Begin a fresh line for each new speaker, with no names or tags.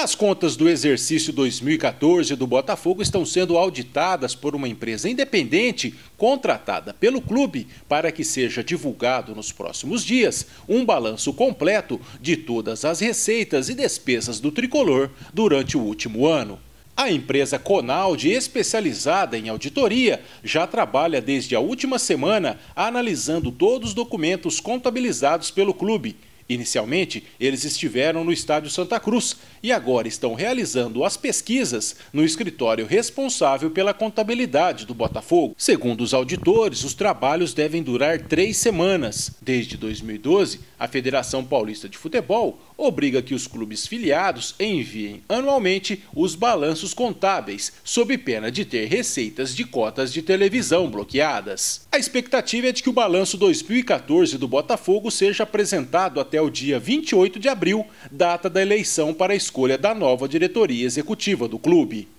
As contas do exercício 2014 do Botafogo estão sendo auditadas por uma empresa independente contratada pelo clube para que seja divulgado nos próximos dias um balanço completo de todas as receitas e despesas do tricolor durante o último ano. A empresa Conaldi, especializada em auditoria, já trabalha desde a última semana analisando todos os documentos contabilizados pelo clube Inicialmente, eles estiveram no estádio Santa Cruz e agora estão realizando as pesquisas no escritório responsável pela contabilidade do Botafogo. Segundo os auditores, os trabalhos devem durar três semanas. Desde 2012, a Federação Paulista de Futebol obriga que os clubes filiados enviem anualmente os balanços contábeis, sob pena de ter receitas de cotas de televisão bloqueadas. A expectativa é de que o balanço 2014 do Botafogo seja apresentado até até o dia 28 de abril, data da eleição para a escolha da nova diretoria executiva do clube.